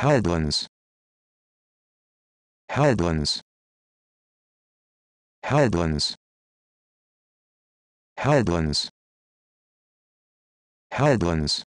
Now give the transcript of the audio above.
Headlands. Headlands. Headlands. Headlands. Headlands.